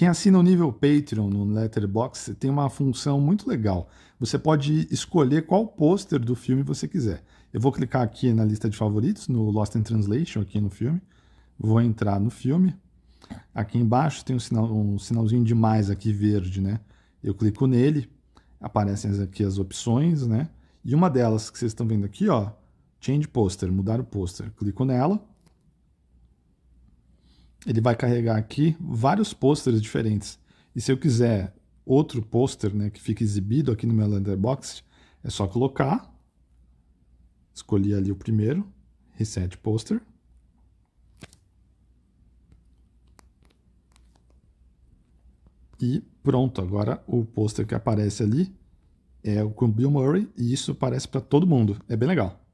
Quem assina o nível Patreon no Letterboxd tem uma função muito legal. Você pode escolher qual pôster do filme você quiser. Eu vou clicar aqui na lista de favoritos, no Lost in Translation, aqui no filme. Vou entrar no filme. Aqui embaixo tem um, sinal, um sinalzinho de mais aqui verde, né? Eu clico nele, aparecem aqui as opções, né? E uma delas que vocês estão vendo aqui, ó, Change Poster, mudar o pôster. Clico nela ele vai carregar aqui vários pôsteres diferentes. E se eu quiser outro pôster né, que fica exibido aqui no meu letterbox, é só colocar, escolhi ali o primeiro, Reset Poster. E pronto, agora o pôster que aparece ali é o com Bill Murray e isso aparece para todo mundo, é bem legal.